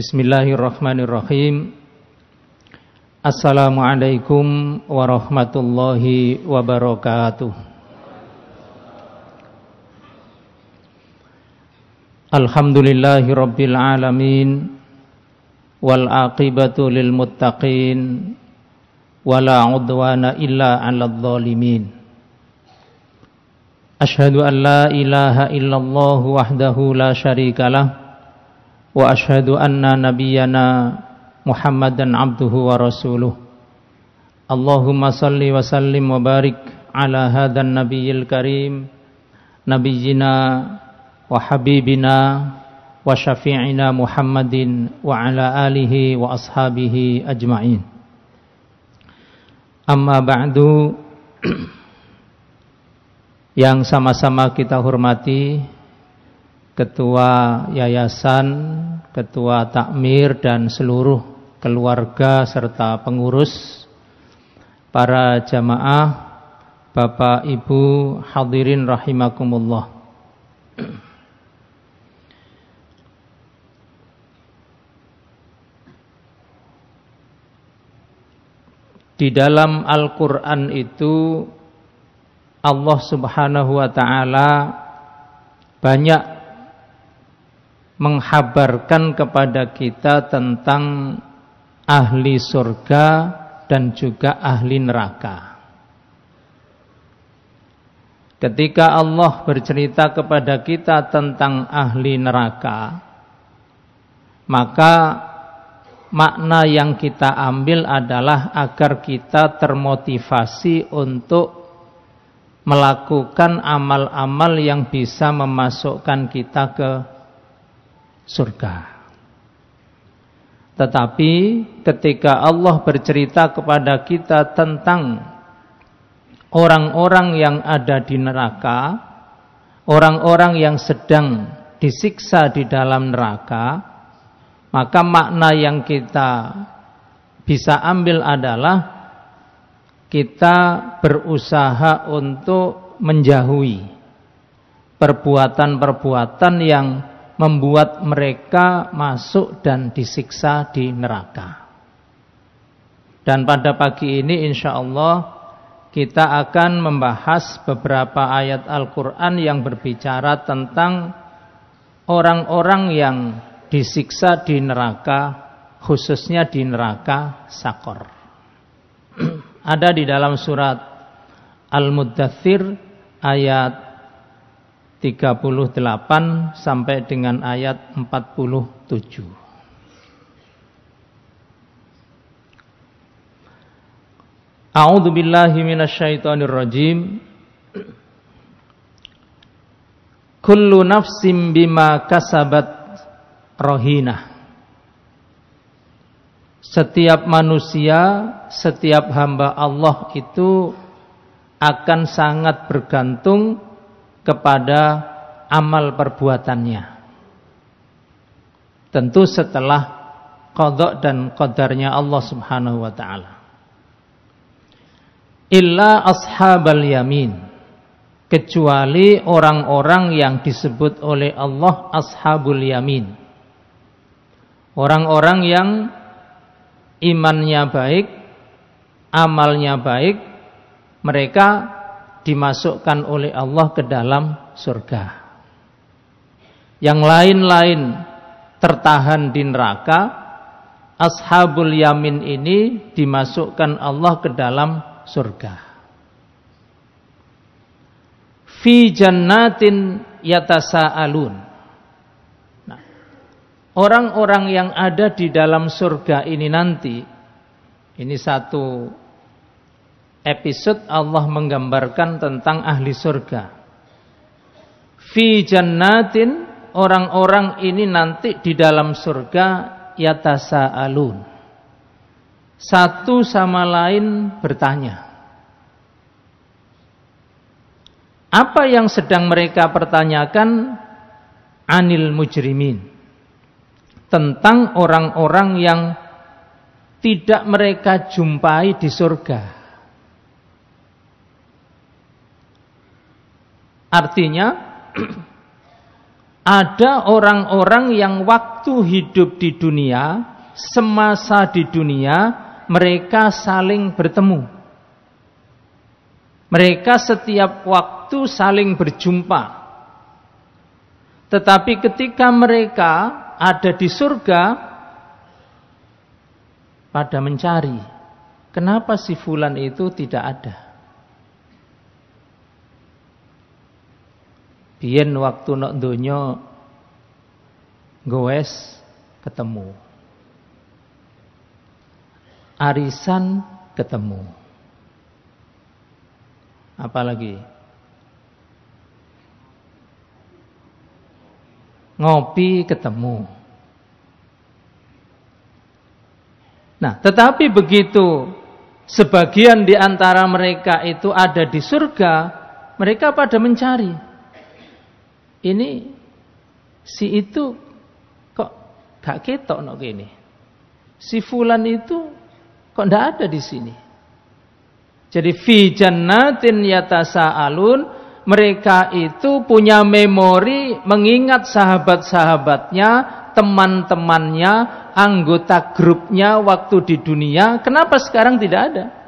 Bismillahirrahmanirrahim Assalamualaikum warahmatullahi wabarakatuh Alhamdulillahi rabbil alamin Wal aqibatu lil muttaqin Wala udwana illa ala dhalimin Ashhadu an la ilaha illallah wahdahu la sharika واشهد ان نبينا محمدا عبده ورسوله اللهم صل وسلم وبارك على هذا النبي الكريم نبينا وحبيبنا وشفيعنا محمد وعلى اله واصحابه اجمعين اما بعد yang sama-sama kita hormati ketua yayasan, ketua takmir dan seluruh keluarga serta pengurus para jamaah Bapak Ibu hadirin rahimakumullah. Di dalam Al-Qur'an itu Allah Subhanahu wa taala banyak menghabarkan kepada kita tentang ahli surga dan juga ahli neraka. Ketika Allah bercerita kepada kita tentang ahli neraka, maka makna yang kita ambil adalah agar kita termotivasi untuk melakukan amal-amal yang bisa memasukkan kita ke surga. Tetapi ketika Allah bercerita kepada kita tentang orang-orang yang ada di neraka, orang-orang yang sedang disiksa di dalam neraka, maka makna yang kita bisa ambil adalah kita berusaha untuk menjauhi perbuatan-perbuatan yang membuat mereka masuk dan disiksa di neraka. Dan pada pagi ini insya Allah kita akan membahas beberapa ayat Al-Quran yang berbicara tentang orang-orang yang disiksa di neraka, khususnya di neraka Sakor. Ada di dalam surat Al-Muddathir ayat 38 sampai dengan ayat 47. A'udzu billahi minasyaitonir rajim. Kullu nafsim bima kasabat rohina. Setiap manusia, setiap hamba Allah itu akan sangat bergantung kepada amal perbuatannya. Tentu setelah kodok dan kodarnya Allah subhanahu wa ta'ala. Illa ashabal yamin. Kecuali orang-orang yang disebut oleh Allah ashabul yamin. Orang-orang yang imannya baik, amalnya baik, mereka dimasukkan oleh Allah ke dalam surga. Yang lain-lain tertahan di neraka, ashabul yamin ini dimasukkan Allah ke dalam surga. Fi jannatin yatasa'alun. Nah, orang-orang yang ada di dalam surga ini nanti, ini satu episode Allah menggambarkan tentang ahli surga. Fi jannatin orang-orang ini nanti di dalam surga alun. Satu sama lain bertanya. Apa yang sedang mereka pertanyakan anil mujrimin? Tentang orang-orang yang tidak mereka jumpai di surga Artinya ada orang-orang yang waktu hidup di dunia, semasa di dunia, mereka saling bertemu. Mereka setiap waktu saling berjumpa. Tetapi ketika mereka ada di surga, pada mencari, kenapa si Fulan itu tidak ada? Biyen waktu nok donya gowes ketemu. Arisan ketemu. Apalagi ngopi ketemu. Nah, tetapi begitu sebagian di antara mereka itu ada di surga, mereka pada mencari ini si itu kok gak ketok nok ini Si fulan itu kok ndak ada di sini. Jadi fi jannatin yatasaalun mereka itu punya memori mengingat sahabat-sahabatnya, teman-temannya, anggota grupnya waktu di dunia. Kenapa sekarang tidak ada?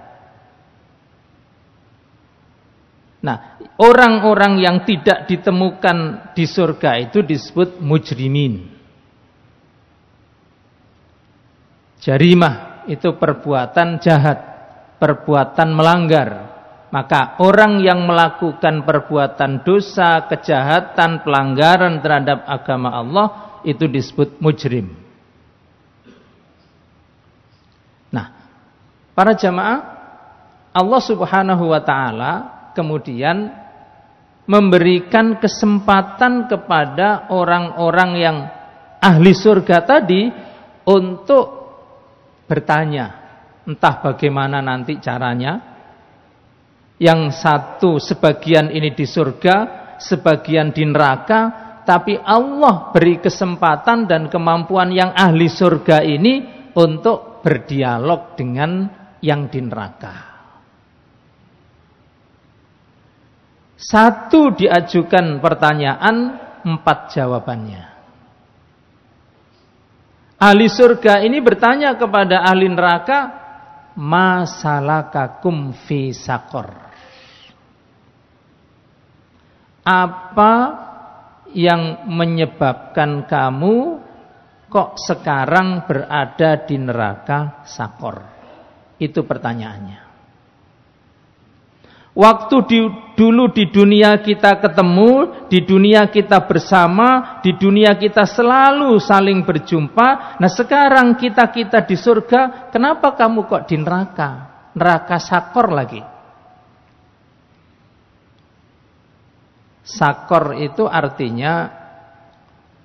Nah, orang-orang yang tidak ditemukan di surga itu disebut mujrimin. Jarimah itu perbuatan jahat, perbuatan melanggar. Maka orang yang melakukan perbuatan dosa, kejahatan, pelanggaran terhadap agama Allah itu disebut mujrim. Nah, para jamaah, Allah Subhanahu wa taala kemudian memberikan kesempatan kepada orang-orang yang ahli surga tadi untuk bertanya entah bagaimana nanti caranya yang satu sebagian ini di surga sebagian di neraka tapi Allah beri kesempatan dan kemampuan yang ahli surga ini untuk berdialog dengan yang di neraka Satu diajukan pertanyaan, empat jawabannya. Ahli surga ini bertanya kepada ahli neraka, masalakakum fi sakor. Apa yang menyebabkan kamu kok sekarang berada di neraka sakor? Itu pertanyaannya. Waktu di, dulu di dunia kita ketemu, di dunia kita bersama, di dunia kita selalu saling berjumpa. Nah sekarang kita-kita di surga, kenapa kamu kok di neraka? Neraka sakor lagi. Sakor itu artinya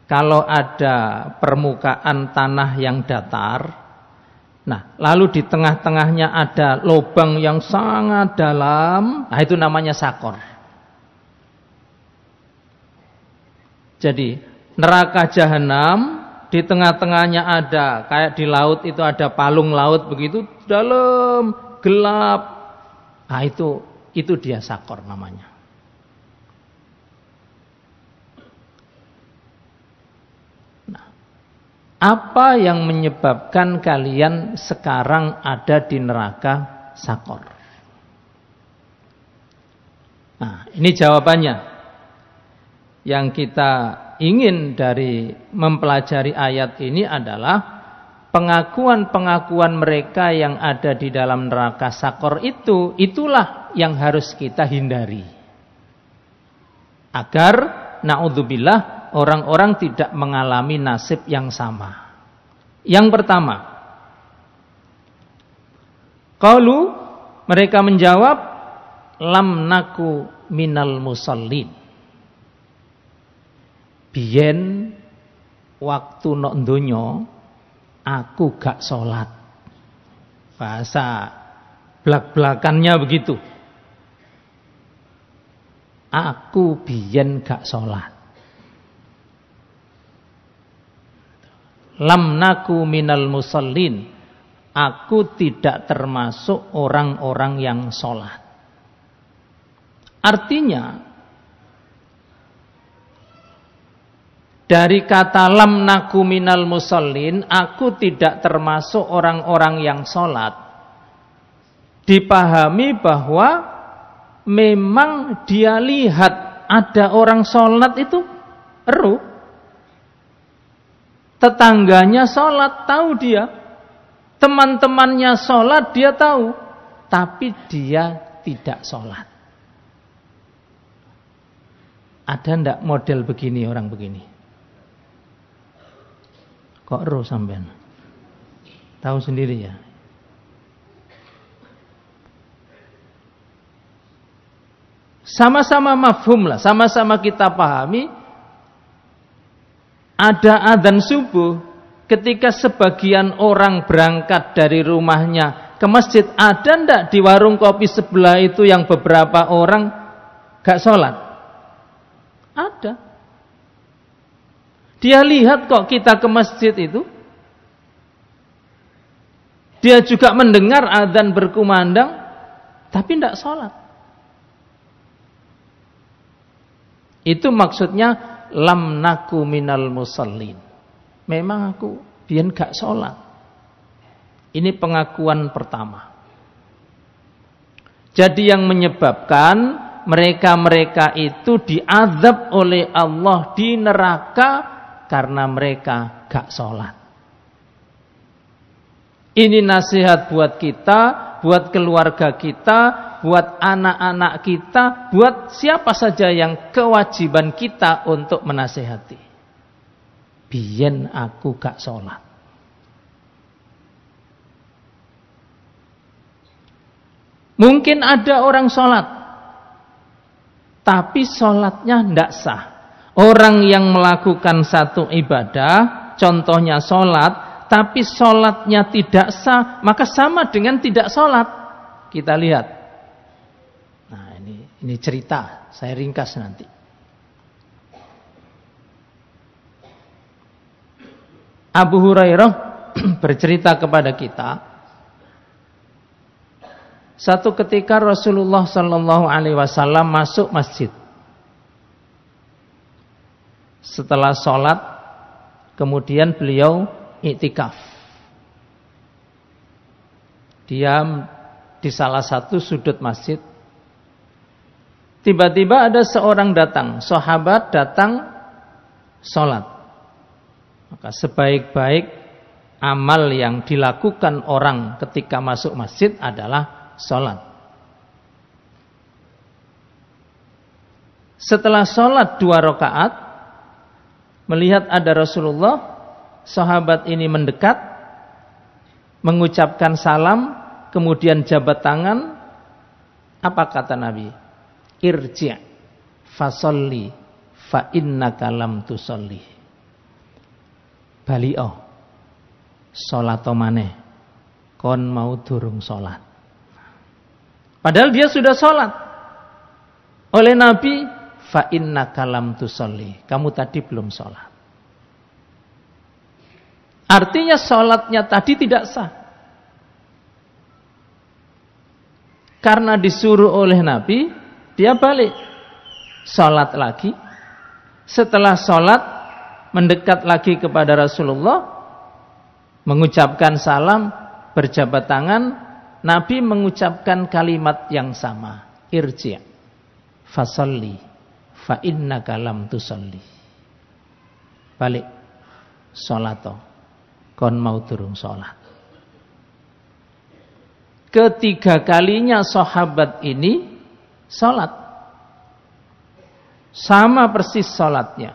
kalau ada permukaan tanah yang datar, Nah, lalu di tengah-tengahnya ada lubang yang sangat dalam. Nah, itu namanya sakor. Jadi, neraka jahanam di tengah-tengahnya ada kayak di laut itu ada palung laut begitu dalam gelap. Nah, itu itu dia sakor namanya. Apa yang menyebabkan kalian sekarang ada di neraka sakor? Nah, ini jawabannya. Yang kita ingin dari mempelajari ayat ini adalah pengakuan-pengakuan mereka yang ada di dalam neraka sakor itu, itulah yang harus kita hindari. Agar, naudzubillah, orang-orang tidak mengalami nasib yang sama. Yang pertama, kalau mereka menjawab, lam naku minal musallin. Bien waktu nok aku gak sholat. Bahasa belak-belakannya begitu. Aku biyen gak sholat. lam naku minal musallin aku tidak termasuk orang-orang yang sholat artinya dari kata lam naku minal musallin aku tidak termasuk orang-orang yang sholat dipahami bahwa memang dia lihat ada orang sholat itu eruh Tetangganya sholat tahu dia. Teman-temannya sholat dia tahu. Tapi dia tidak sholat. Ada ndak model begini orang begini? Kok roh sampean? Tahu sendiri ya. Sama-sama mafhum lah, sama-sama kita pahami ada adzan subuh ketika sebagian orang berangkat dari rumahnya ke masjid ada ndak di warung kopi sebelah itu yang beberapa orang gak sholat ada dia lihat kok kita ke masjid itu dia juga mendengar adzan berkumandang tapi tidak sholat itu maksudnya lam naku minal musallin. Memang aku biar gak sholat. Ini pengakuan pertama. Jadi yang menyebabkan mereka-mereka itu diazab oleh Allah di neraka karena mereka gak sholat. Ini nasihat buat kita buat keluarga kita, buat anak-anak kita, buat siapa saja yang kewajiban kita untuk menasehati. Biyen aku gak sholat. Mungkin ada orang sholat, tapi sholatnya tidak sah. Orang yang melakukan satu ibadah, contohnya sholat, tapi sholatnya tidak sah, maka sama dengan tidak sholat. Kita lihat. Nah ini ini cerita, saya ringkas nanti. Abu Hurairah bercerita kepada kita satu ketika Rasulullah Shallallahu Alaihi Wasallam masuk masjid setelah sholat kemudian beliau I'tikaf, Diam di salah satu sudut masjid. Tiba-tiba ada seorang datang, sahabat datang sholat. Maka sebaik-baik amal yang dilakukan orang ketika masuk masjid adalah sholat. Setelah sholat dua rakaat, melihat ada Rasulullah, sahabat ini mendekat, mengucapkan salam, kemudian jabat tangan. Apa kata Nabi? Irji' fasolli fa innaka lam tusolli. Balio oh, salato maneh kon mau durung salat. Padahal dia sudah salat. Oleh Nabi fa innaka lam tusolli. Kamu tadi belum salat. Artinya sholatnya tadi tidak sah. Karena disuruh oleh Nabi, dia balik. Sholat lagi. Setelah sholat, mendekat lagi kepada Rasulullah. Mengucapkan salam, berjabat tangan. Nabi mengucapkan kalimat yang sama. Irji'a. fasalli fa lam tusalli. Balik. solatoh kon mau durung sholat ketiga kalinya sahabat ini sholat sama persis sholatnya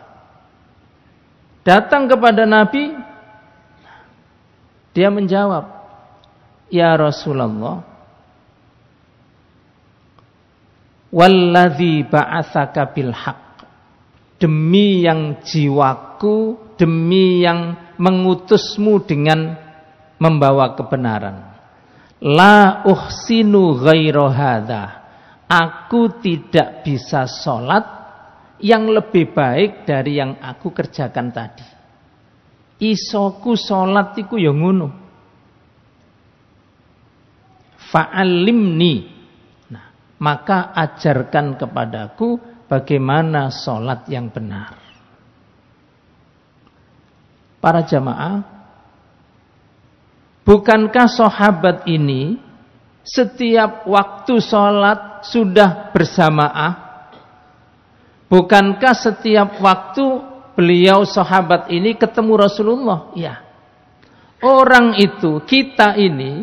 datang kepada Nabi dia menjawab ya Rasulullah Walladhi ba'athaka bilhaq. Demi yang jiwaku, demi yang mengutusmu dengan membawa kebenaran. La uhsinu ghairu Aku tidak bisa sholat yang lebih baik dari yang aku kerjakan tadi. Isoku sholat iku ya Fa'alimni. Nah, maka ajarkan kepadaku bagaimana sholat yang benar para jamaah, bukankah sahabat ini setiap waktu sholat sudah bersamaah? Bukankah setiap waktu beliau sahabat ini ketemu Rasulullah? Ya. Orang itu, kita ini,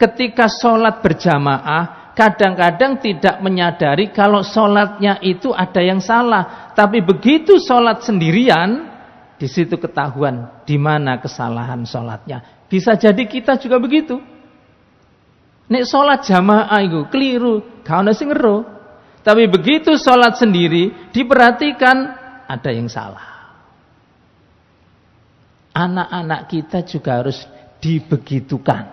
ketika sholat berjamaah, kadang-kadang tidak menyadari kalau sholatnya itu ada yang salah. Tapi begitu sholat sendirian, di situ ketahuan di mana kesalahan sholatnya. Bisa jadi kita juga begitu. Nek sholat jamaah itu keliru, kau nasi ngero. Tapi begitu sholat sendiri diperhatikan ada yang salah. Anak-anak kita juga harus dibegitukan.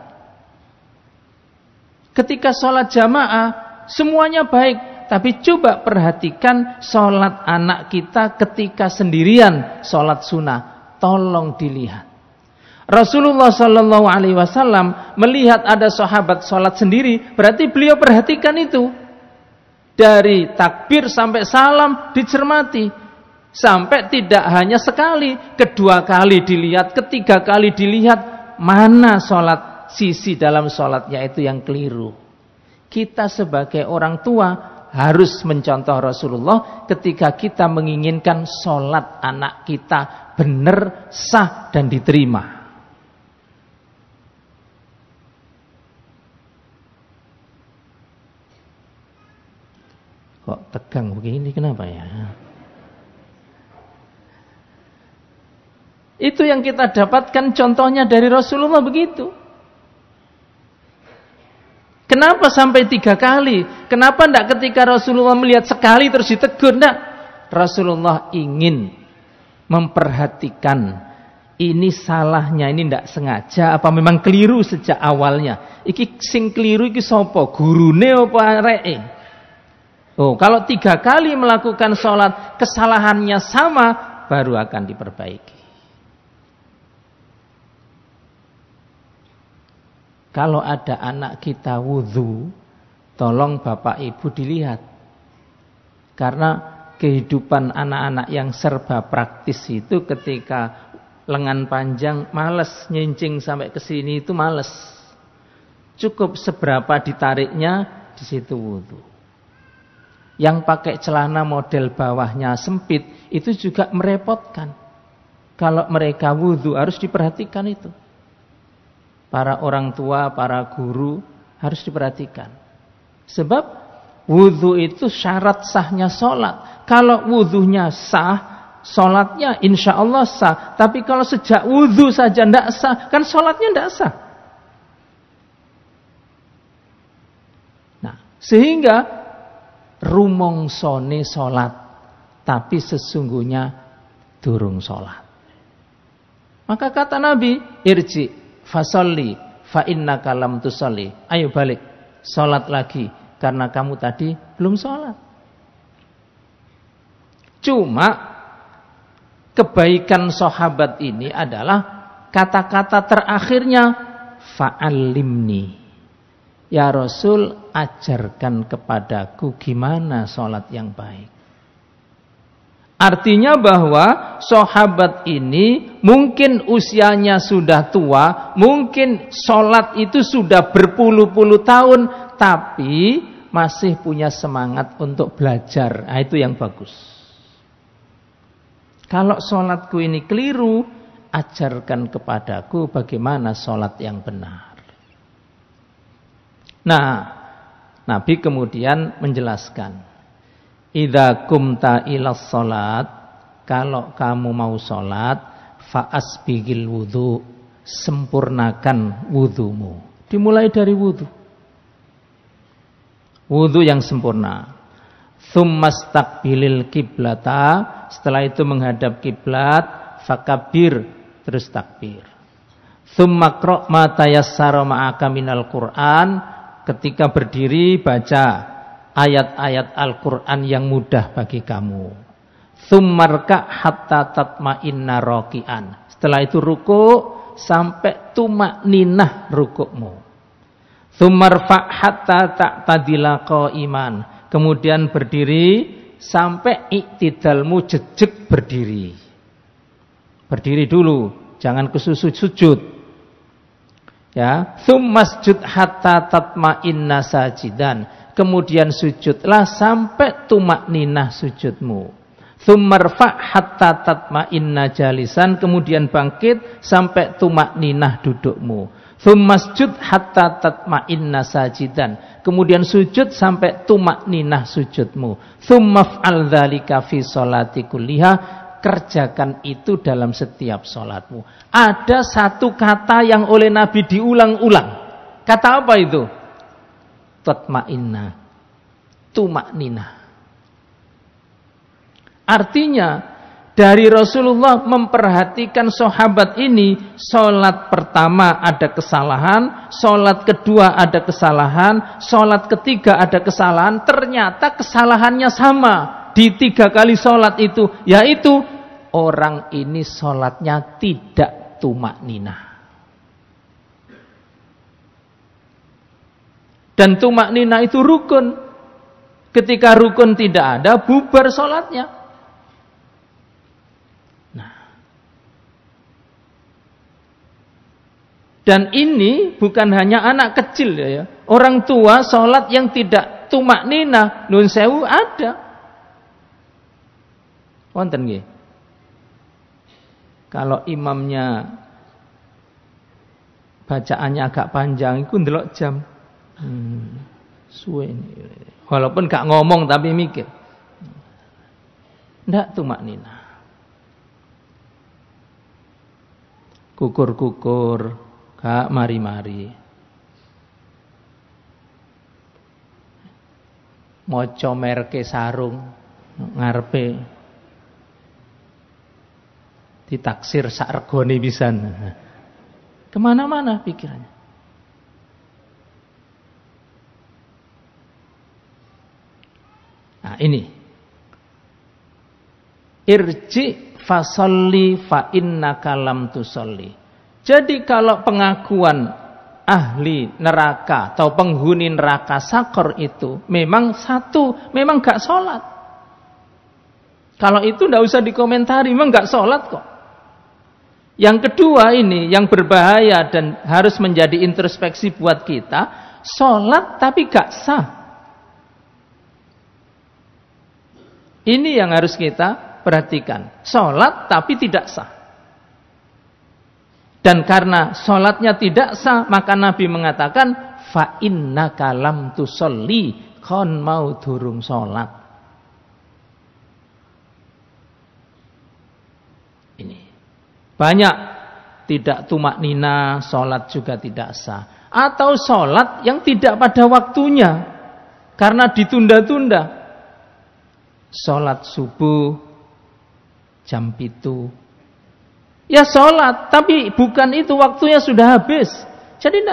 Ketika sholat jamaah semuanya baik, tapi coba perhatikan sholat anak kita ketika sendirian sholat sunnah. Tolong dilihat. Rasulullah Shallallahu Alaihi Wasallam melihat ada sahabat sholat sendiri, berarti beliau perhatikan itu dari takbir sampai salam dicermati sampai tidak hanya sekali, kedua kali dilihat, ketiga kali dilihat mana sholat sisi dalam sholatnya itu yang keliru. Kita sebagai orang tua harus mencontoh Rasulullah ketika kita menginginkan sholat anak kita benar, sah, dan diterima. Kok tegang begini, kenapa ya? Itu yang kita dapatkan contohnya dari Rasulullah begitu. Kenapa sampai tiga kali? Kenapa tidak ketika Rasulullah melihat sekali terus ditegur? Tidak. Rasulullah ingin memperhatikan ini salahnya, ini tidak sengaja apa memang keliru sejak awalnya. Iki sing keliru iki sopo? guru neo ree? Oh, kalau tiga kali melakukan sholat kesalahannya sama baru akan diperbaiki. Kalau ada anak kita wudhu, tolong bapak ibu dilihat. Karena kehidupan anak-anak yang serba praktis itu ketika lengan panjang males nyincing sampai ke sini itu males. Cukup seberapa ditariknya di situ wudhu. Yang pakai celana model bawahnya sempit itu juga merepotkan. Kalau mereka wudhu harus diperhatikan itu para orang tua, para guru harus diperhatikan. Sebab wudhu itu syarat sahnya sholat. Kalau wudhunya sah, sholatnya insya Allah sah. Tapi kalau sejak wudhu saja tidak sah, kan sholatnya tidak sah. Nah, sehingga sone sholat, tapi sesungguhnya durung sholat. Maka kata Nabi, irji Fasolli fa inna kalam tusolli. Ayo balik, sholat lagi karena kamu tadi belum sholat. Cuma kebaikan sahabat ini adalah kata-kata terakhirnya fa'alimni. Ya Rasul, ajarkan kepadaku gimana sholat yang baik. Artinya bahwa sahabat ini mungkin usianya sudah tua, mungkin sholat itu sudah berpuluh-puluh tahun, tapi masih punya semangat untuk belajar. Nah, itu yang bagus. Kalau sholatku ini keliru, ajarkan kepadaku bagaimana sholat yang benar. Nah, Nabi kemudian menjelaskan Idza kumta ila salat, kalau kamu mau salat, faasbigil wudu, sempurnakan wudhumu. Dimulai dari wudu. Wudu yang sempurna. Thummastaqbilil kiblata, setelah itu menghadap kiblat, fakabir, terus takbir. Thumma qra' ma tayassara ma'aka minal Qur'an, ketika berdiri baca ayat-ayat Al-Quran yang mudah bagi kamu. Sumarka hatta tatma'inna roki'an. Setelah itu ruku sampai tumak ninah rukukmu. Sumarfa hatta tak kau iman. Kemudian berdiri sampai iktidalmu jejek berdiri. Berdiri dulu, jangan kesusut sujud. Ya, sumasjud hatta tatma'inna sajidan kemudian sujudlah sampai tumak ninah sujudmu. Thumarfa hatta tatma inna jalisan, kemudian bangkit sampai tumak ninah dudukmu. Thumasjud hatta tatma inna sajidan, kemudian sujud sampai tumak ninah sujudmu. al dali fi sholati liha. kerjakan itu dalam setiap solatmu. Ada satu kata yang oleh Nabi diulang-ulang. Kata apa itu? tatma'inna Tumak Artinya dari Rasulullah memperhatikan sahabat ini Solat pertama ada kesalahan Solat kedua ada kesalahan Solat ketiga ada kesalahan Ternyata kesalahannya sama Di tiga kali solat itu Yaitu orang ini solatnya tidak tumak ninah Dan tumak nina itu rukun. Ketika rukun tidak ada, bubar sholatnya. Nah. Dan ini bukan hanya anak kecil ya, ya. Orang tua sholat yang tidak tumak nina, nun sewu ada. Wonten nggih. Kalau imamnya bacaannya agak panjang, itu ndelok jam. Hmm, ini. Walaupun gak ngomong tapi mikir. Ndak tuh maknina. Kukur-kukur, kak mari-mari. Moco merke sarung ngarepe ditaksir sakregone bisa, Kemana-mana pikirannya. ini. Irji fasolli fa inna kalam tusolli. Jadi kalau pengakuan ahli neraka atau penghuni neraka sakor itu memang satu, memang gak sholat. Kalau itu ndak usah dikomentari, memang gak sholat kok. Yang kedua ini yang berbahaya dan harus menjadi introspeksi buat kita, sholat tapi gak sah. Ini yang harus kita perhatikan. Sholat tapi tidak sah. Dan karena sholatnya tidak sah, maka Nabi mengatakan, fa'inna kalam tu soli, kon mau durung sholat. Ini. Banyak tidak tumak nina, sholat juga tidak sah. Atau sholat yang tidak pada waktunya. Karena ditunda-tunda. Sholat subuh jam itu. Ya sholat, tapi bukan itu waktunya sudah habis. Jadi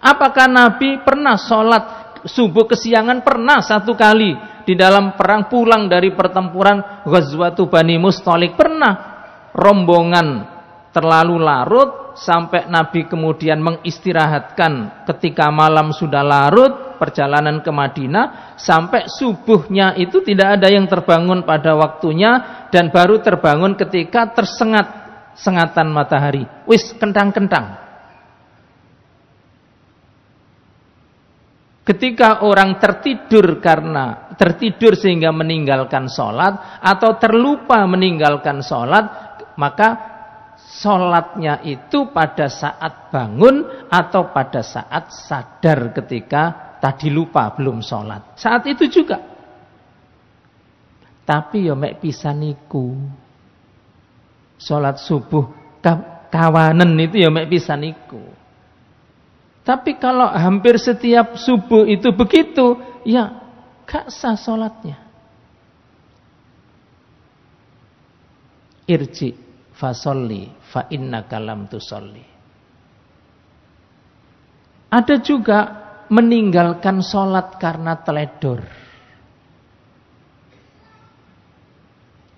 apakah Nabi pernah sholat subuh kesiangan pernah satu kali di dalam perang pulang dari pertempuran Ghazwatu Bani Mustalik pernah rombongan terlalu larut sampai Nabi kemudian mengistirahatkan ketika malam sudah larut perjalanan ke Madinah sampai subuhnya itu tidak ada yang terbangun pada waktunya dan baru terbangun ketika tersengat sengatan matahari wis kentang-kentang Ketika orang tertidur karena tertidur sehingga meninggalkan sholat atau terlupa meninggalkan sholat, maka Sholatnya itu pada saat bangun atau pada saat sadar ketika tadi lupa belum sholat. Saat itu juga. Tapi ya mek pisaniku. Sholat subuh kawanan itu ya mek pisaniku. Tapi kalau hampir setiap subuh itu begitu, ya gak sah sholatnya. Irji fasolli fa inna kalam tusolli. Ada juga meninggalkan sholat karena teledor.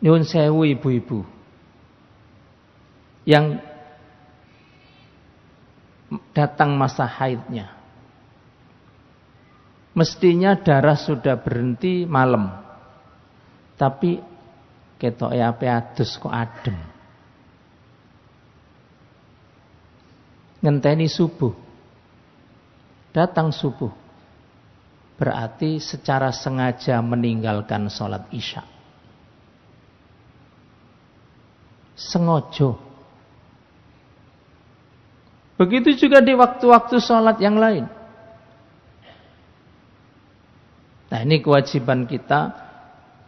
Nyun sewu ibu-ibu. Yang datang masa haidnya. Mestinya darah sudah berhenti malam. Tapi ketok ya adus kok adem. ngenteni subuh. Datang subuh. Berarti secara sengaja meninggalkan sholat isya. Sengojo. Begitu juga di waktu-waktu sholat yang lain. Nah ini kewajiban kita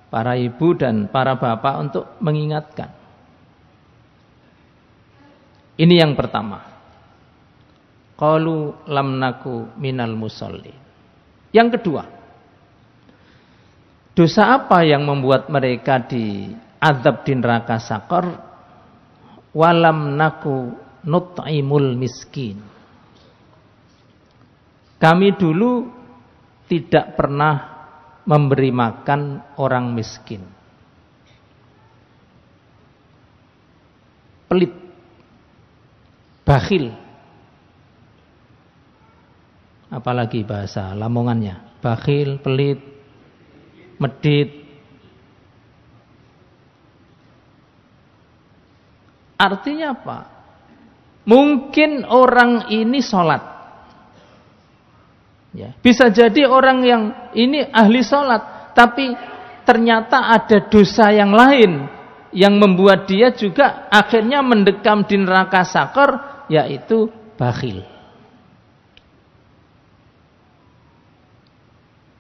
para ibu dan para bapak untuk mengingatkan. Ini yang pertama. Qalu lam minal musalli. Yang kedua, dosa apa yang membuat mereka di azab di neraka sakar? Walam naku nut'imul miskin. Kami dulu tidak pernah memberi makan orang miskin. Pelit, bakhil, apalagi bahasa Lamongannya, bakhil, pelit, medit. Artinya apa? Mungkin orang ini sholat. Ya. Bisa jadi orang yang ini ahli sholat, tapi ternyata ada dosa yang lain yang membuat dia juga akhirnya mendekam di neraka sakar, yaitu bakhil.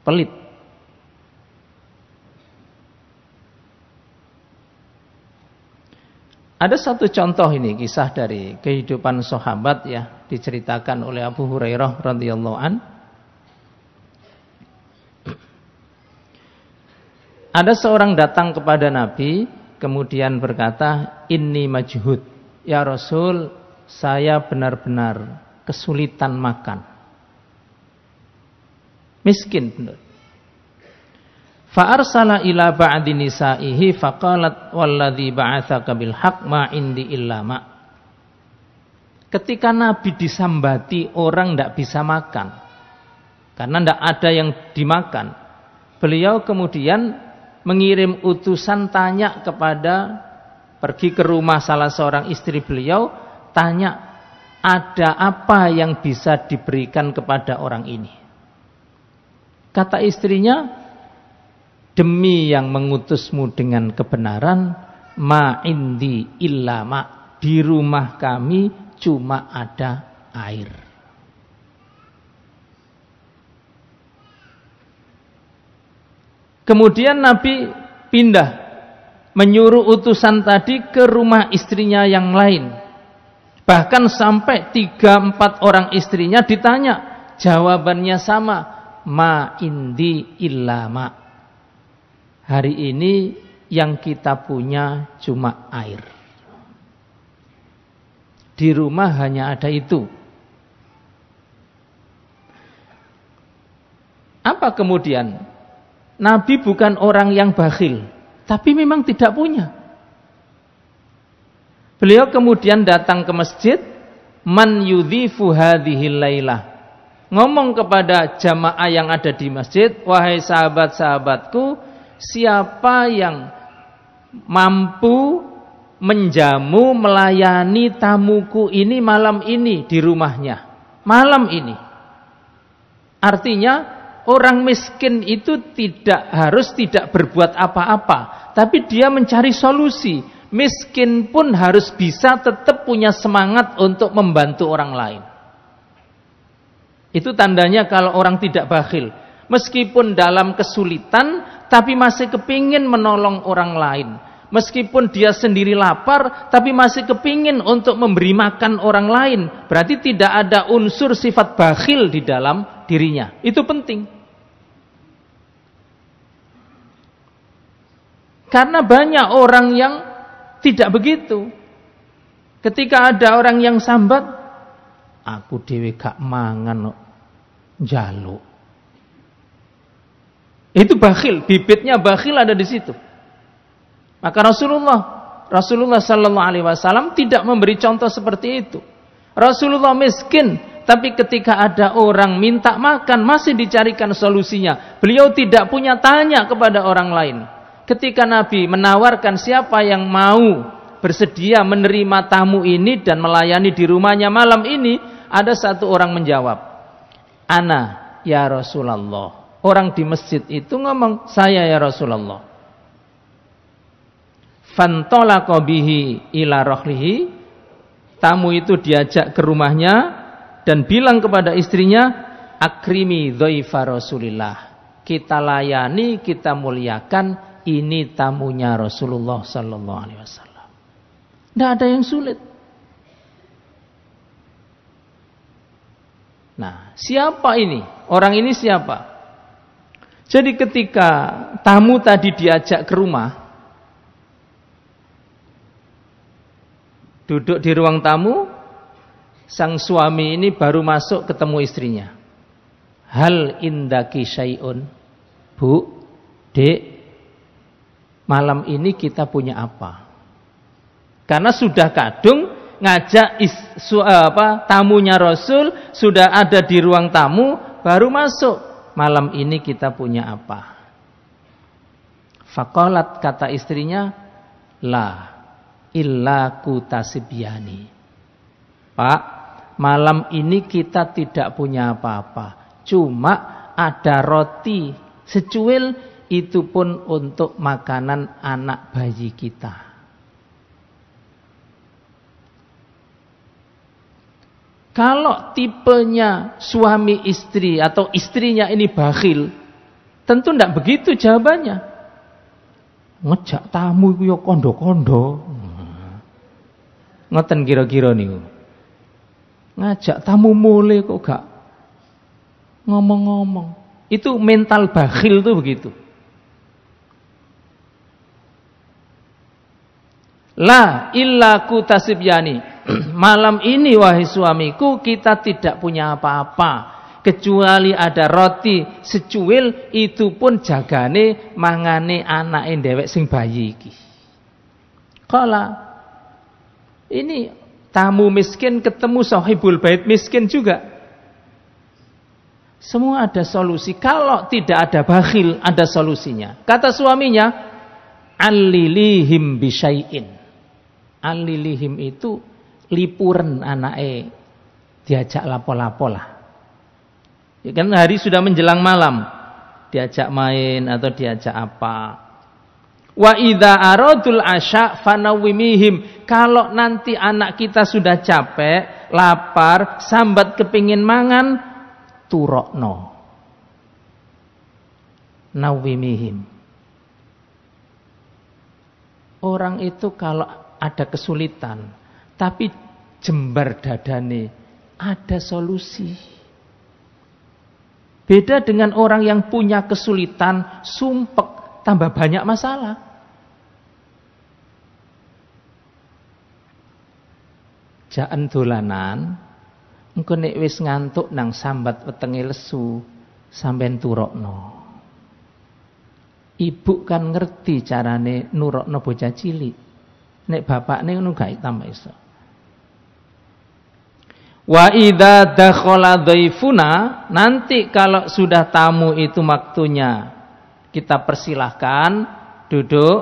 pelit. Ada satu contoh ini kisah dari kehidupan sahabat ya diceritakan oleh Abu Hurairah radhiyallahu an. Ada seorang datang kepada Nabi kemudian berkata, ini majhud." Ya Rasul, saya benar-benar kesulitan makan. Miskin benar. Fa'arsala ila ba'di nisa'ihi faqalat walladhi ba'athaka bil haq ma'indi indi illa Ketika Nabi disambati orang tidak bisa makan. Karena tidak ada yang dimakan. Beliau kemudian mengirim utusan tanya kepada pergi ke rumah salah seorang istri beliau tanya ada apa yang bisa diberikan kepada orang ini Kata istrinya, demi yang mengutusmu dengan kebenaran, ma indi illa ma. Di rumah kami cuma ada air. Kemudian Nabi pindah menyuruh utusan tadi ke rumah istrinya yang lain. Bahkan sampai tiga empat orang istrinya ditanya. Jawabannya sama ma indi illama. Hari ini yang kita punya cuma air. Di rumah hanya ada itu. Apa kemudian? Nabi bukan orang yang bakhil, tapi memang tidak punya. Beliau kemudian datang ke masjid, man yudhifu hadhihi lailah ngomong kepada jamaah yang ada di masjid, wahai sahabat-sahabatku, siapa yang mampu menjamu melayani tamuku ini malam ini di rumahnya. Malam ini. Artinya orang miskin itu tidak harus tidak berbuat apa-apa, tapi dia mencari solusi. Miskin pun harus bisa tetap punya semangat untuk membantu orang lain. Itu tandanya kalau orang tidak bakhil. Meskipun dalam kesulitan, tapi masih kepingin menolong orang lain. Meskipun dia sendiri lapar, tapi masih kepingin untuk memberi makan orang lain. Berarti tidak ada unsur sifat bakhil di dalam dirinya. Itu penting. Karena banyak orang yang tidak begitu. Ketika ada orang yang sambat, aku dewe gak mangan kok jaluk. Itu bakhil, bibitnya bakhil ada di situ. Maka Rasulullah, Rasulullah Sallallahu Alaihi Wasallam tidak memberi contoh seperti itu. Rasulullah miskin, tapi ketika ada orang minta makan masih dicarikan solusinya. Beliau tidak punya tanya kepada orang lain. Ketika Nabi menawarkan siapa yang mau bersedia menerima tamu ini dan melayani di rumahnya malam ini, ada satu orang menjawab. Ana ya Rasulullah. Orang di masjid itu ngomong saya ya Rasulullah. Fantolako bihi ila rohlihi. Tamu itu diajak ke rumahnya dan bilang kepada istrinya, akrimi dhaifa Rasulillah. Kita layani, kita muliakan ini tamunya Rasulullah sallallahu alaihi wasallam. Tidak ada yang sulit. Nah, siapa ini? Orang ini siapa? Jadi ketika tamu tadi diajak ke rumah, duduk di ruang tamu, sang suami ini baru masuk ketemu istrinya. Hal indaki syai'un. Bu, dek, malam ini kita punya apa? Karena sudah kadung, ngajak is, su, eh, apa, tamunya Rasul sudah ada di ruang tamu baru masuk. Malam ini kita punya apa? Fakolat kata istrinya, la illa kutasibiani. Pak, malam ini kita tidak punya apa-apa. Cuma ada roti secuil itu pun untuk makanan anak bayi kita. Kalau tipenya suami istri atau istrinya ini bakhil, tentu tidak begitu jawabannya. Ngejak tamu itu ya kondo-kondo. Ngeten kira-kira nih. Ngajak tamu mulai kok gak ngomong-ngomong. Itu mental bakhil tuh begitu. La illa yani. malam ini wahai suamiku kita tidak punya apa-apa kecuali ada roti secuil itu pun jagane mangane anak dewek sing bayi iki. Kala ini tamu miskin ketemu sahibul bait miskin juga. Semua ada solusi. Kalau tidak ada bakhil, ada solusinya. Kata suaminya, alilihim bisyai'in. Alilihim itu lipuren e diajak lapo-lapo lah. Ya kan hari sudah menjelang malam diajak main atau diajak apa. Wa idza aradul asya fanawimihim. Kalau nanti anak kita sudah capek, lapar, sambat kepingin mangan, turokno. Nawimihim. Orang itu kalau ada kesulitan, tapi jembar dadane ada solusi. Beda dengan orang yang punya kesulitan, sumpek, tambah banyak masalah. Jangan dolanan, engko nek wis ngantuk nang sambat wetenge lesu, sampean turokno. Ibu kan ngerti carane nurokno bocah cilik. Nek bapak ngono gak tambah iso. Wa idza dakhala dhaifuna, nanti kalau sudah tamu itu waktunya kita persilahkan duduk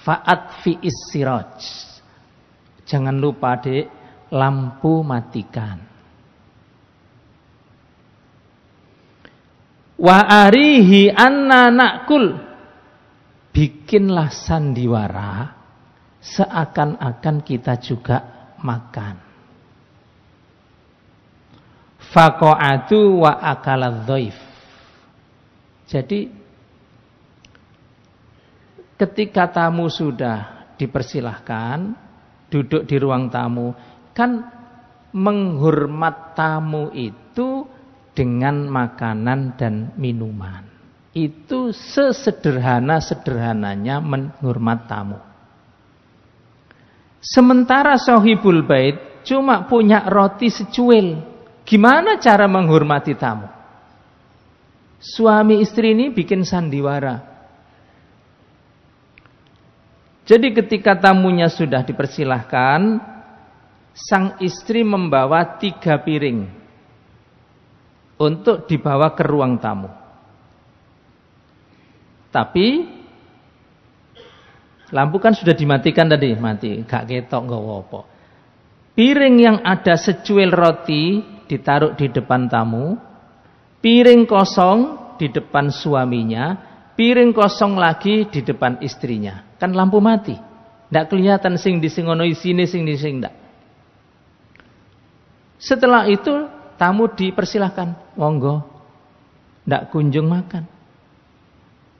faat fi isiraj. Jangan lupa Dek, lampu matikan. Wa arihi anna nakul. Bikinlah sandiwara seakan-akan kita juga makan. Fako'atu wa akaladzoif. Jadi ketika tamu sudah dipersilahkan duduk di ruang tamu, kan menghormat tamu itu dengan makanan dan minuman. Itu sesederhana-sederhananya menghormat tamu. Sementara sohibul bait cuma punya roti secuil Gimana cara menghormati tamu? Suami istri ini bikin sandiwara. Jadi ketika tamunya sudah dipersilahkan, sang istri membawa tiga piring untuk dibawa ke ruang tamu. Tapi lampu kan sudah dimatikan tadi, mati, gak ketok gak wopo. Piring yang ada secuil roti ditaruh di depan tamu, piring kosong di depan suaminya, piring kosong lagi di depan istrinya. Kan lampu mati. Tidak kelihatan sing disingono sini sing dising tidak Setelah itu tamu dipersilahkan, monggo. Tidak kunjung makan.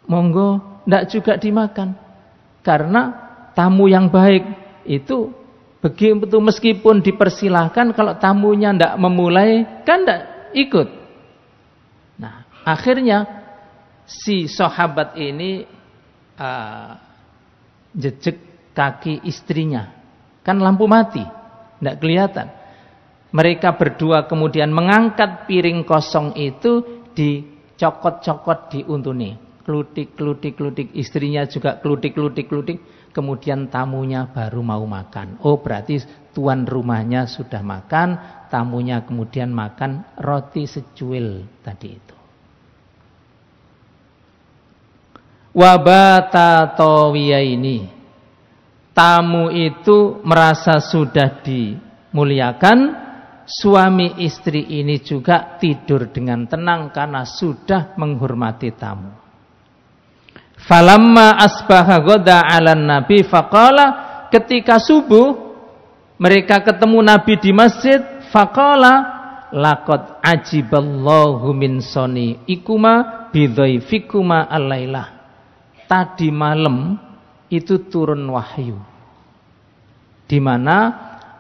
Monggo, tidak juga dimakan. Karena tamu yang baik itu Begitu meskipun dipersilahkan kalau tamunya tidak memulai kan tidak ikut. Nah akhirnya si sahabat ini uh, ah, jejak kaki istrinya. Kan lampu mati, tidak kelihatan. Mereka berdua kemudian mengangkat piring kosong itu dicokot-cokot diuntuni. Klutik, klutik, klutik. Istrinya juga klutik, klutik, klutik kemudian tamunya baru mau makan. Oh, berarti tuan rumahnya sudah makan, tamunya kemudian makan roti secuil tadi itu. Wabata towiya ini. Tamu itu merasa sudah dimuliakan, suami istri ini juga tidur dengan tenang karena sudah menghormati tamu. Falamma asbaha ghoda 'alan nabi faqala ketika subuh mereka ketemu Nabi di masjid faqala laqad ajiballahu min soni ikuma bidhaifikuma alailah tadi malam itu turun wahyu di mana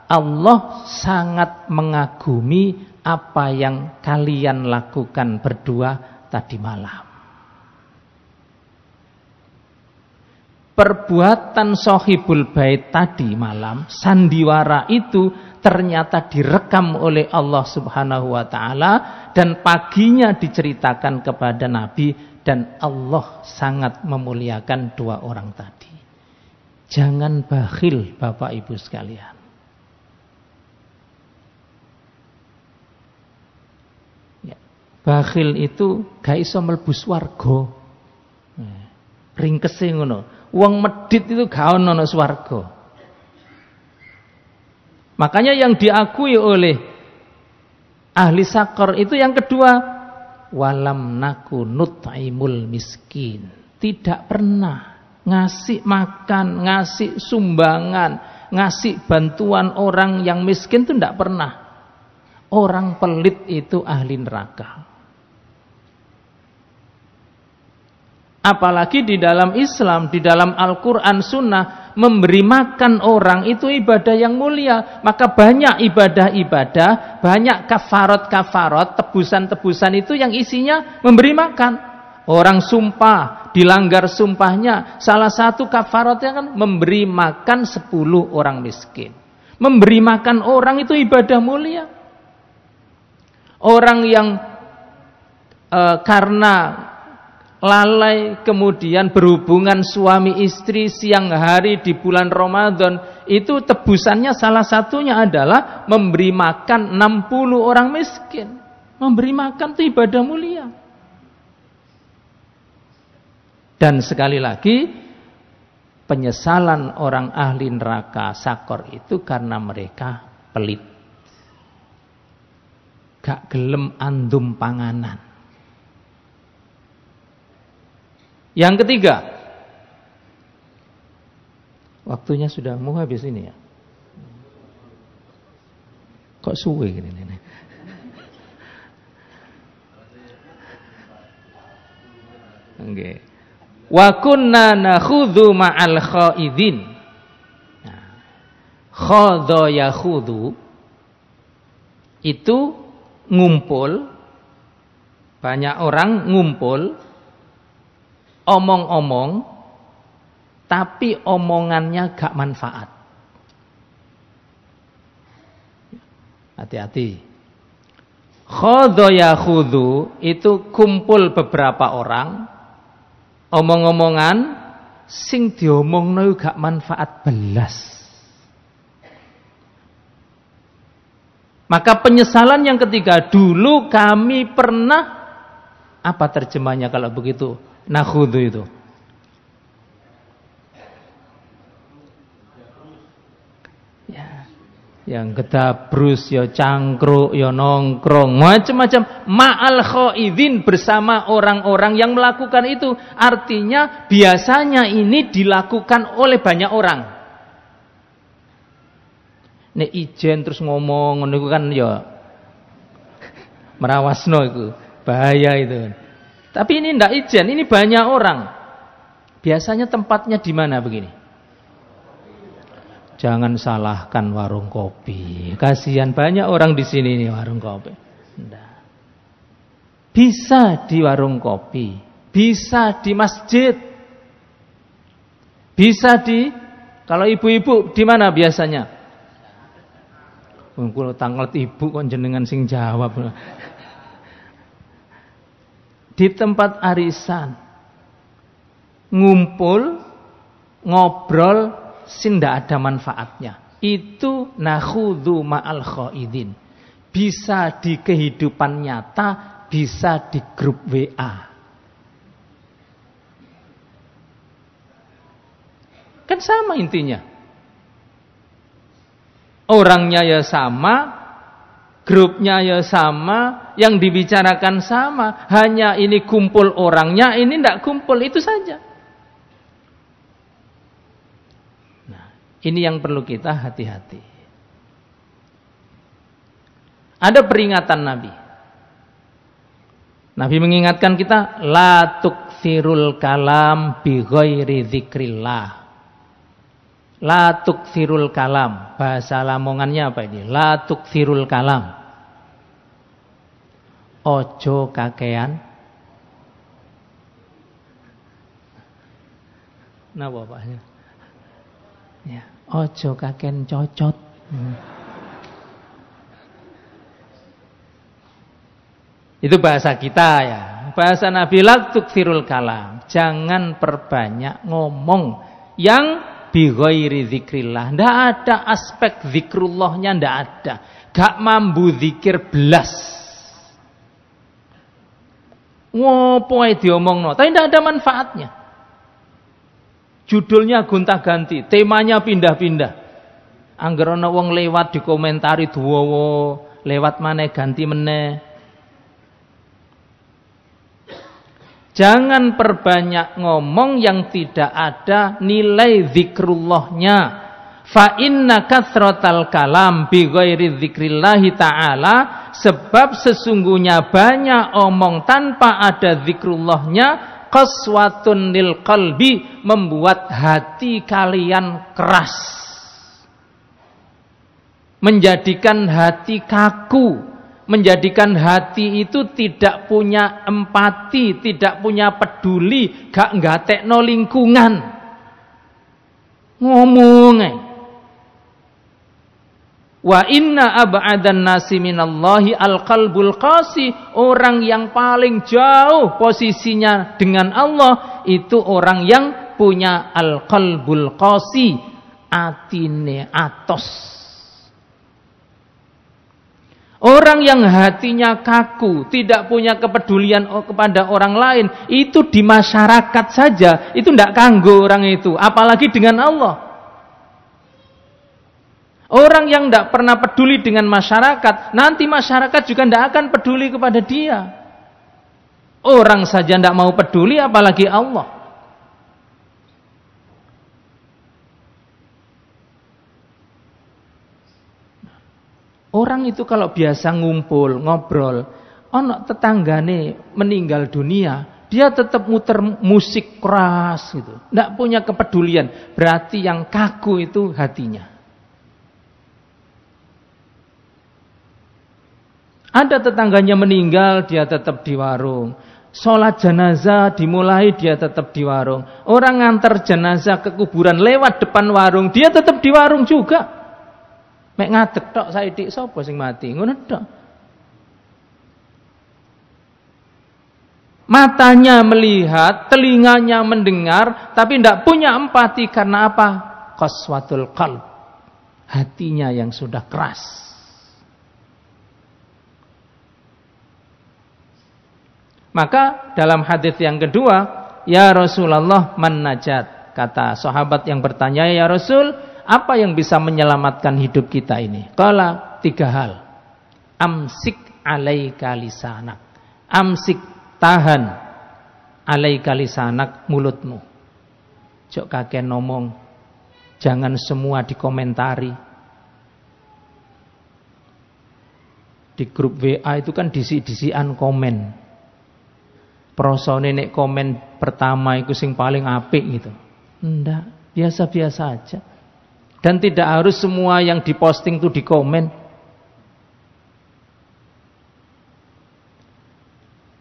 Allah sangat mengagumi apa yang kalian lakukan berdua tadi malam perbuatan sohibul bait tadi malam sandiwara itu ternyata direkam oleh Allah Subhanahu wa taala dan paginya diceritakan kepada nabi dan Allah sangat memuliakan dua orang tadi. Jangan bakhil Bapak Ibu sekalian. Ya. bakhil itu gak iso mlebu warga. Hmm. Ringkese ngono. Uang medit itu gaun nono swargo. Makanya yang diakui oleh ahli sakor itu yang kedua walam naku nutaimul miskin. Tidak pernah ngasih makan, ngasih sumbangan, ngasih bantuan orang yang miskin itu tidak pernah. Orang pelit itu ahli neraka. Apalagi di dalam Islam, di dalam Al-Quran Sunnah, memberi makan orang itu ibadah yang mulia. Maka banyak ibadah-ibadah, banyak kafarot-kafarot, tebusan-tebusan itu yang isinya memberi makan. Orang sumpah, dilanggar sumpahnya. Salah satu kafarotnya kan memberi makan 10 orang miskin. Memberi makan orang itu ibadah mulia. Orang yang e, karena lalai kemudian berhubungan suami istri siang hari di bulan Ramadan itu tebusannya salah satunya adalah memberi makan 60 orang miskin memberi makan itu ibadah mulia dan sekali lagi penyesalan orang ahli neraka sakor itu karena mereka pelit gak gelem andum panganan Yang ketiga, waktunya sudah mau habis ini ya. Kok suwe ini nih? Oke. Wa kunna nakhudhu ma'al khaidin. Nah, khadha yakhudhu itu ngumpul banyak orang ngumpul omong-omong tapi omongannya gak manfaat. Hati-hati. Ya khudhu ya itu kumpul beberapa orang omong-omongan sing diomongno gak manfaat belas. Maka penyesalan yang ketiga dulu kami pernah apa terjemahnya kalau begitu? nakhudu itu? Ya. Yang kedabrus, ya cangkruk, ya nongkrong, macam-macam. Ma'al khoidin bersama orang-orang yang melakukan itu. Artinya biasanya ini dilakukan oleh banyak orang. ini ijen terus ngomong, ini kan ya merawasno itu bahaya itu. Tapi ini tidak izin, ini banyak orang. Biasanya tempatnya di mana begini? Jangan salahkan warung kopi. Kasihan banyak orang di sini nih warung kopi. Bisa di warung kopi, bisa di masjid, bisa di kalau ibu-ibu di mana biasanya? Kalau tanggal ibu kok jenengan sing jawab di tempat arisan ngumpul ngobrol sindak ada manfaatnya itu nakhudhu ma'al khaidin bisa di kehidupan nyata bisa di grup WA kan sama intinya orangnya ya sama grupnya ya sama, yang dibicarakan sama, hanya ini kumpul orangnya, ini tidak kumpul, itu saja. Nah, ini yang perlu kita hati-hati. Ada peringatan Nabi. Nabi mengingatkan kita, la sirul kalam bi ghairi zikrillah. Latuk sirul kalam. Bahasa lamongannya apa ini? Latuk sirul kalam. Ojo kakean. Nah bapaknya. Ya. Ojo kakean cocot. Hmm. Itu bahasa kita ya. Bahasa Nabi latuk sirul kalam. Jangan perbanyak ngomong yang bi ghairi zikrillah. ndak ada aspek zikrullahnya, ndak ada. Gak mampu zikir belas. Ngopo ae no. Tapi ndak ada manfaatnya. Judulnya gonta-ganti, temanya pindah-pindah. Angger ana wong lewat dikomentari duwowo, lewat mana ganti meneh. Jangan perbanyak ngomong yang tidak ada nilai zikrullahnya. Fa inna kathratal kalam bi ghairi zikrillahi ta'ala sebab sesungguhnya banyak omong tanpa ada zikrullahnya qaswatun lil qalbi membuat hati kalian keras menjadikan hati kaku menjadikan hati itu tidak punya empati, tidak punya peduli, gak ngatekno lingkungan. Ngomong. Wa inna ab'adan nasi minallahi al-qalbul qasi, orang yang paling jauh posisinya dengan Allah itu orang yang punya al-qalbul qasi, atine atos. Orang yang hatinya kaku, tidak punya kepedulian kepada orang lain, itu di masyarakat saja, itu tidak kanggo orang itu, apalagi dengan Allah. Orang yang tidak pernah peduli dengan masyarakat, nanti masyarakat juga tidak akan peduli kepada dia. Orang saja tidak mau peduli, apalagi Allah. Orang itu kalau biasa ngumpul, ngobrol, ono tetanggane meninggal dunia, dia tetap muter musik keras gitu. Tidak punya kepedulian. Berarti yang kaku itu hatinya. Ada tetangganya meninggal, dia tetap di warung. Sholat jenazah dimulai, dia tetap di warung. Orang ngantar jenazah ke kuburan lewat depan warung, dia tetap di warung juga. Mek ngadek tok saithik sapa sing mati? Ngono tok. Matanya melihat, telinganya mendengar, tapi tidak punya empati karena apa? Qaswatul qalb. Hatinya yang sudah keras. Maka dalam hadis yang kedua, ya Rasulullah man najat. Kata sahabat yang bertanya, ya Rasul, apa yang bisa menyelamatkan hidup kita ini? Kala tiga hal. Amsik alaika lisanak. Amsik tahan alaika lisanak mulutmu. Jok kakek ngomong. Jangan semua dikomentari. Di grup WA itu kan disi-disian komen. proso nenek komen pertama itu sing paling apik gitu. Enggak, biasa-biasa aja. Dan tidak harus semua yang diposting itu dikomen.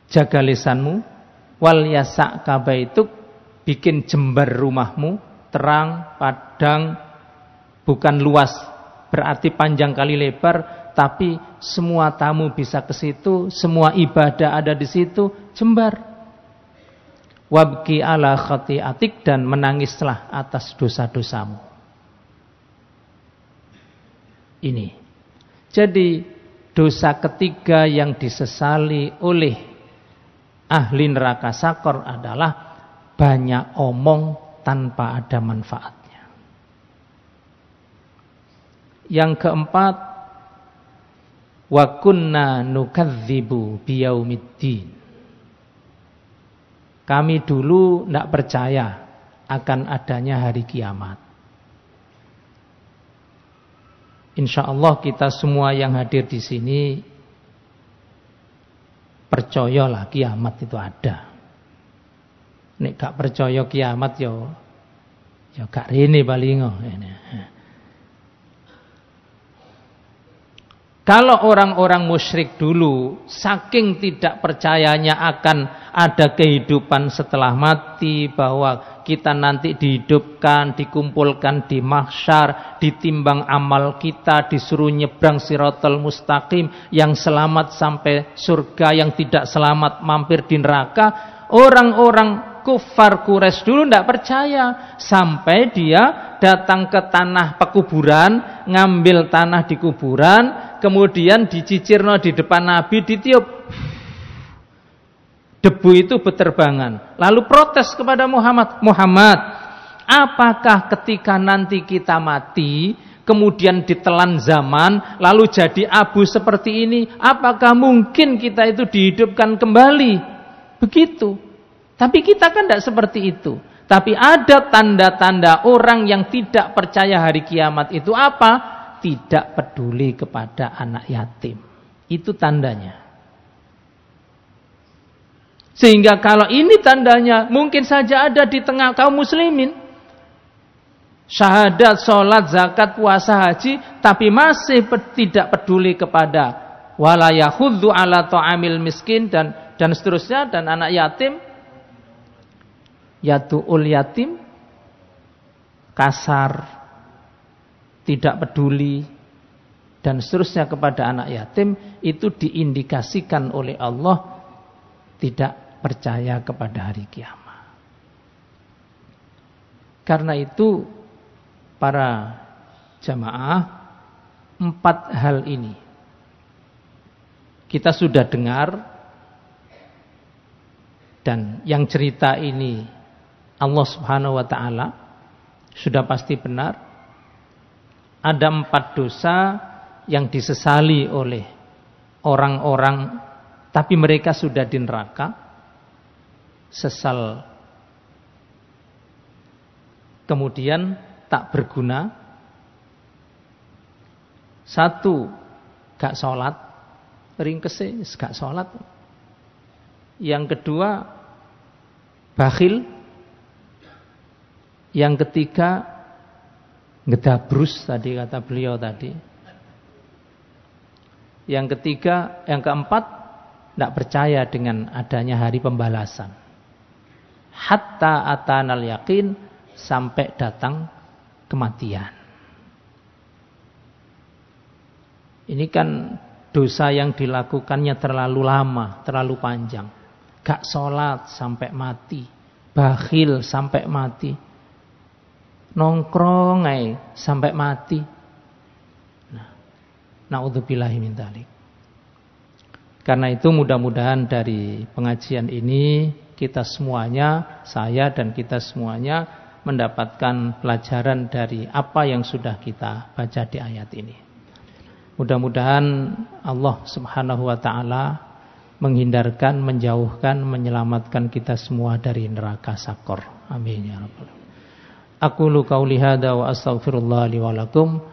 Jaga lisanmu, wal yasak kabaituk, bikin jembar rumahmu, terang, padang, bukan luas, berarti panjang kali lebar, tapi semua tamu bisa ke situ, semua ibadah ada di situ, jembar. Wabki ala khati atik dan menangislah atas dosa-dosamu ini. Jadi dosa ketiga yang disesali oleh ahli neraka sakor adalah banyak omong tanpa ada manfaatnya. Yang keempat, wa kunna nukadzibu biyaumiddin. Kami dulu tidak percaya akan adanya hari kiamat. Insya Allah kita semua yang hadir di sini percayalah kiamat itu ada. Nek gak percaya kiamat yo yo gak rini paling Kalau orang-orang musyrik dulu saking tidak percayanya akan ada kehidupan setelah mati bahwa kita nanti dihidupkan, dikumpulkan di mahsyar, ditimbang amal kita, disuruh nyebrang sirotol mustaqim, yang selamat sampai surga, yang tidak selamat mampir di neraka. Orang-orang kufar kures dulu tidak percaya sampai dia datang ke tanah pekuburan ngambil tanah di kuburan kemudian dicicirno di depan nabi ditiup debu itu beterbangan. Lalu protes kepada Muhammad, Muhammad, apakah ketika nanti kita mati, kemudian ditelan zaman, lalu jadi abu seperti ini, apakah mungkin kita itu dihidupkan kembali? Begitu. Tapi kita kan tidak seperti itu. Tapi ada tanda-tanda orang yang tidak percaya hari kiamat itu apa? Tidak peduli kepada anak yatim. Itu tandanya. Sehingga kalau ini tandanya mungkin saja ada di tengah kaum muslimin. Syahadat, sholat, zakat, puasa, haji. Tapi masih tidak peduli kepada walayahudhu ala ta'amil miskin dan dan seterusnya dan anak yatim yatu'ul yatim kasar tidak peduli dan seterusnya kepada anak yatim itu diindikasikan oleh Allah tidak percaya kepada hari kiamat. Karena itu para jamaah empat hal ini kita sudah dengar dan yang cerita ini Allah Subhanahu wa taala sudah pasti benar ada empat dosa yang disesali oleh orang-orang tapi mereka sudah di neraka sesal kemudian tak berguna satu gak sholat ringkese gak sholat yang kedua bakhil yang ketiga ngedabrus tadi kata beliau tadi yang ketiga yang keempat tidak percaya dengan adanya hari pembalasan hatta atanal yakin sampai datang kematian. Ini kan dosa yang dilakukannya terlalu lama, terlalu panjang. Gak sholat sampai mati, bakhil sampai mati, nongkrong sampai mati. Nah, min Karena itu mudah-mudahan dari pengajian ini kita semuanya, saya dan kita semuanya mendapatkan pelajaran dari apa yang sudah kita baca di ayat ini. Mudah-mudahan Allah Subhanahu wa taala menghindarkan, menjauhkan, menyelamatkan kita semua dari neraka sakor. Amin ya rabbal Aku lu qauli hadza wa astaghfirullah li walakum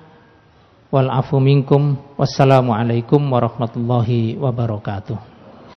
wal afu minkum. Wassalamualaikum warahmatullahi wabarakatuh.